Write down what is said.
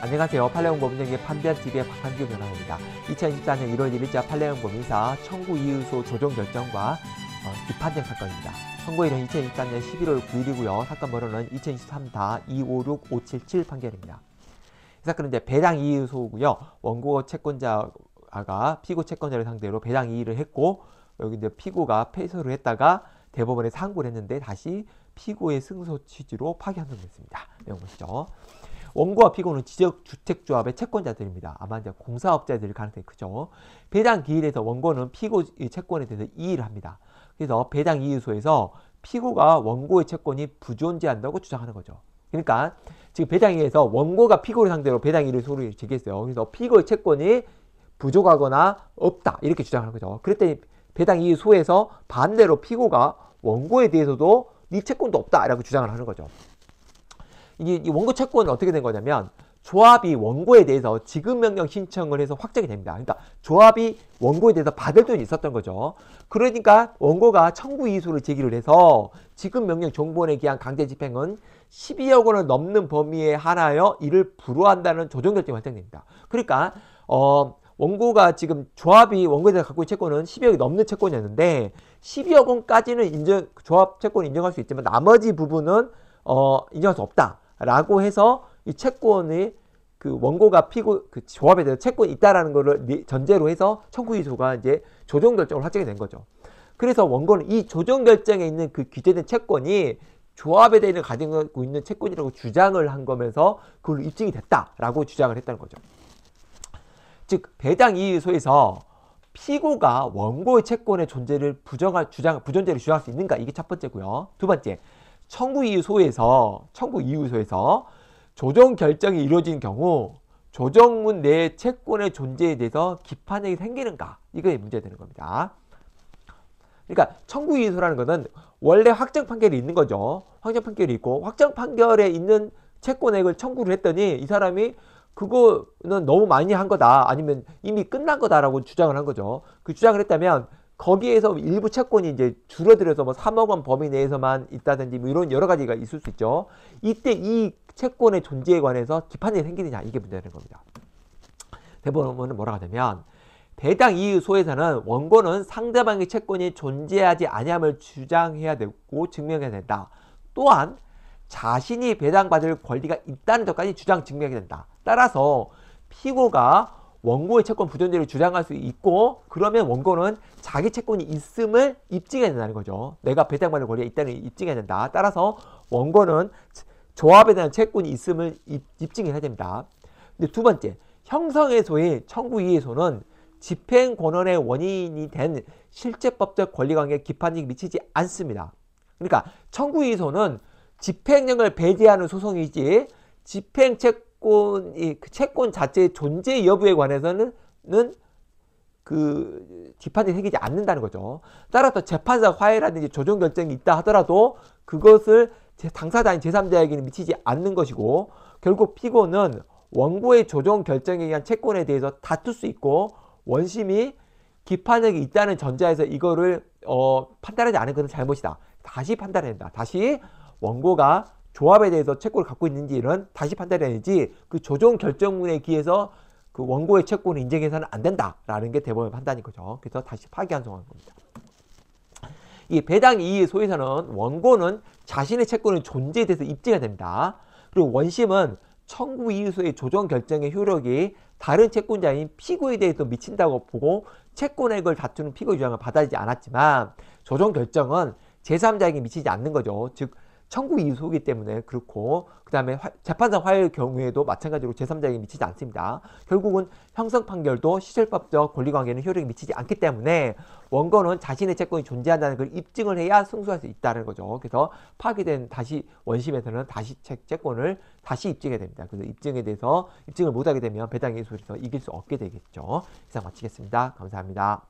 안녕하세요. 팔레온 법령의 판변 TV의 박한규 변호사입니다. 2024년 1월 1일자 팔레온 법인사 청구 이의소 조정 결정과 어, 기판된 사건입니다. 선고일은 2024년 11월 9일이고요. 사건 번호는 2023-256577 판결입니다. 이 사건은 이제 배당 이의소고요. 원고 채권자가 피고 채권자를 상대로 배당 이의를 했고 여기 이제 피고가 패소를 했다가 대법원에 상고를 했는데 다시 피고의 승소 취지로 파기환송됐습니다. 내용 보시죠. 원고와 피고는 지적 주택조합의 채권자들입니다. 아마 이제 공사업자들일 가능성이 크죠. 배당 기일에서 원고는 피고의 채권에 대해서 이의를 합니다. 그래서 배당 이의소에서 피고가 원고의 채권이 부존재한다고 주장하는 거죠. 그러니까 지금 배당위에서 원고가 피고를 상대로 배당위를 소를 리 제기했어요. 그래서 피고의 채권이 부족하거나 없다 이렇게 주장하는 거죠. 그랬더니 배당이의 소에서 반대로 피고가 원고에 대해서도 네 채권도 없다라고 주장을 하는 거죠. 이게 이 원고 채권은 어떻게 된 거냐면 조합이 원고에 대해서 지급 명령 신청을 해서 확정이 됩니다. 그러니까 조합이 원고에 대해서 받을 돈이 있었던 거죠. 그러니까 원고가 청구 이수를 제기를 해서 지급 명령 정본에 기한 강제 집행은 12억 원을 넘는 범위에 한하여 이를 불허한다는 조정 결정이 확정됩니다. 그러니까 어 원고가 지금 조합이 원고에 대해서 갖고 있는 채권은 12억이 넘는 채권이었는데 12억 원까지는 인정 조합 채권 을 인정할 수 있지만 나머지 부분은 어 인정할 수 없다. 라고 해서 이 채권의 그 원고가 피고 그 조합에 대한 채권이 있다라는 거를 전제로 해서 청구기소가 이제 조정 결정을 확정이 된 거죠. 그래서 원고는 이 조정 결정에 있는 그 기재된 채권이 조합에 대해 가지고 있는 채권이라고 주장을 한 거면서 그걸로 입증이 됐다라고 주장을 했다는 거죠. 즉 배당 이의소에서 피고가 원고의 채권의 존재를 부정할 주장 부존재를 주장할 수 있는가 이게 첫 번째고요. 두 번째 청구 이유소에서 청구 이유소에서 조정 결정이 이루어진 경우 조정문 내 채권의 존재에 대해서 기판이 생기는가 이게 문제 되는 겁니다. 그러니까 청구 이유소라는 것은 원래 확정 판결이 있는 거죠. 확정 판결이 있고 확정 판결에 있는 채권액을 청구를 했더니 이 사람이 그거는 너무 많이 한 거다 아니면 이미 끝난 거다라고 주장을 한 거죠. 그 주장을 했다면 거기에서 일부 채권이 이제 줄어들어서 뭐 3억 원 범위 내에서만 있다든지 뭐 이런 여러 가지가 있을 수 있죠. 이때 이 채권의 존재에 관해서 기판이 생기느냐 이게 문제되는 겁니다. 대법원은 뭐라고 하냐면 대당 이 소에서는 원고는 상대방의 채권이 존재하지 않음을 주장해야 되고 증명해야 된다. 또한 자신이 배당받을 권리가 있다는 점까지 주장 증명해야 된다. 따라서 피고가 원고의 채권 부존재를 주장할 수 있고 그러면 원고는 자기 채권이 있음을 입증해야 된다는 거죠. 내가 배당받는 권리가 있다는 입증해야 된다. 따라서 원고는 조합에 대한 채권이 있음을 입증해야 됩니다. 근데 두 번째, 형성의서의 청구이의소는 집행권원의 원인이 된 실제법적 권리관계 에 기판이 미치지 않습니다. 그러니까 청구이의소는 집행령을 배제하는 소송이지 집행채 권 채권이 그 채권 자체의 존재 여부에 관해서는 그 비판이 생기지 않는다는 거죠. 따라서 재판사 화해라든지 조정 결정이 있다 하더라도 그것을 당사자인 제3자에게는 미치지 않는 것이고 결국 피고는 원고의 조정 결정에 의한 채권에 대해서 다툴 수 있고 원심이 기판력이 있다는 전자에서 이거를 어, 판단하지 않은 것은 잘못이다. 다시 판단한다. 다시 원고가 조합에 대해서 채권을 갖고 있는지는 다시 판단해야지 그 조정 결정문에 기해서 그 원고의 채권을 인정해서는 안 된다라는 게 대법원 판단인 거죠. 그래서 다시 파기한 상황인 겁니다. 이 배당 이의 소유자는 원고는 자신의 채권의 존재에 대해서 입증해야 됩니다. 그리고 원심은 청구 이의서의 조정 결정의 효력이 다른 채권자인 피고에 대해서 미친다고 보고 채권액을 다투는 피고 주장을 받아들이지 않았지만 조정 결정은 제3자에게 미치지 않는 거죠. 즉 청구 이소기 유 때문에 그렇고 그 다음에 재판상 화해의 경우에도 마찬가지로 제3자에게 미치지 않습니다. 결국은 형성 판결도 시절법적 권리관계는 효력이 미치지 않기 때문에 원고는 자신의 채권이 존재한다는 걸 입증을 해야 승소할 수 있다는 거죠. 그래서 파기된 다시 원심에서는 다시 채권을 다시 입증해야 됩니다. 그래서 입증에 대해서 입증을 못하게 되면 배당의 소리에서 이길 수 없게 되겠죠. 이상 마치겠습니다. 감사합니다.